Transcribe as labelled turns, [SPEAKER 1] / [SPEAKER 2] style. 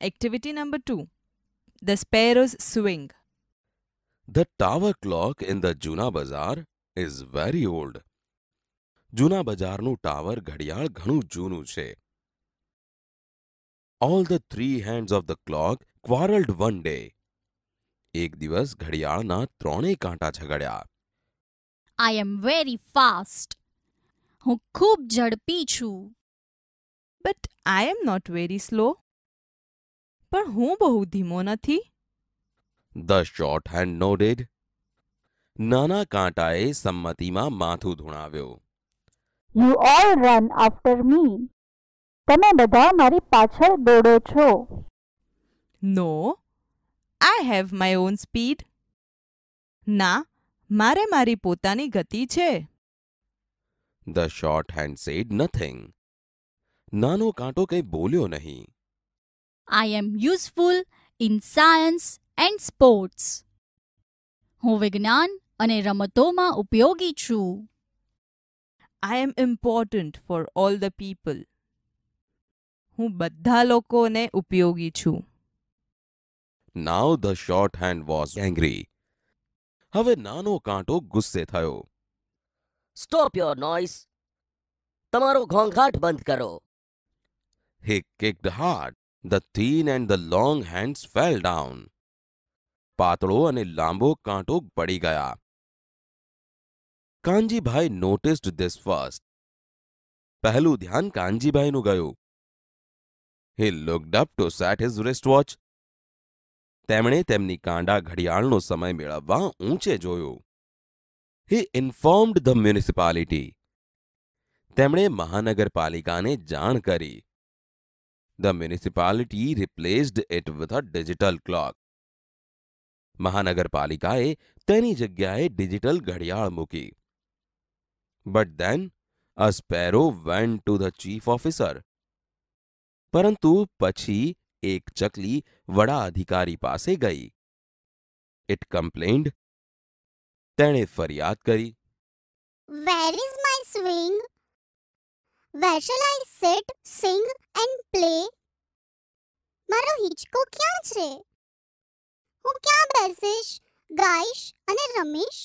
[SPEAKER 1] Activity number 2 The Sparrows Swing.
[SPEAKER 2] The tower clock in the Juna Bazaar is very old. Juna Bazaar no tower ghadiyal ghanu junu che. All the three hands of the clock quarreled one day. Ek divas ghadiyal na trone kanta chagadya.
[SPEAKER 1] I am very fast. Hun khub jadpi chu. But I am not very slow. પણ હું બહુ ધીમો નથી
[SPEAKER 2] the short hand nodded નાના કાંટાએ સંમતિમાં માથું ધૂણાવ્યો
[SPEAKER 1] you all run after me તમે બધા મારી પાછળ દોડો છો no I have my own speed ના મારે મારી પોતાની ગતિ છે
[SPEAKER 2] the short hand said nothing નાનો કાંટો કંઈ બોલ્યો નહીં
[SPEAKER 1] I am useful in science and sports. હું વિજ્ઞાન અને રમતોમાં ઉપયોગી છું. I am important for all the people. હું બધા લોકોને ઉપયોગી છું.
[SPEAKER 2] Now the short hand was angry. હવે નાનો કાંટો ગુસ્સે થયો.
[SPEAKER 1] Stop your noise. તમારો ઘોંઘાટ બંધ કરો.
[SPEAKER 2] He kicked hard. The thin and the long hands fell down. પાતળો અને લાંબો કાંટો પડી ગયા કાનજીભાઈ નોટિસ્ડ ધીસ ફર્સ્ટ પહેલું ધ્યાન કાનજીભાઈનું ગયું he looked up to set his wrist watch તેમણે તેમની કાંડા ઘડિયાળનો સમય મેળવવા ઊંચે જોયો હી ઇન્ફોર્મ્ડ ધ મ્યુનિસિપાલિટી તેમણે મહાનગરપાલિકાને જાણ કરી the municipality replaced it with a digital clock महानगरपालिकाए तेनी जगह डिजिटल घड़ियाल मुकी but then a sparrow went to the chief officer परंतु पची एक चकली वड़ा अधिकारी पासे गई इट कंप्लेन्ड तेने फरियाद करी
[SPEAKER 1] where is my swing Where shall I sit, sing and play? મારો હિંચકો ક્યાં છે હું ક્યાં બેસીશ ગાઈશ અને રમીશ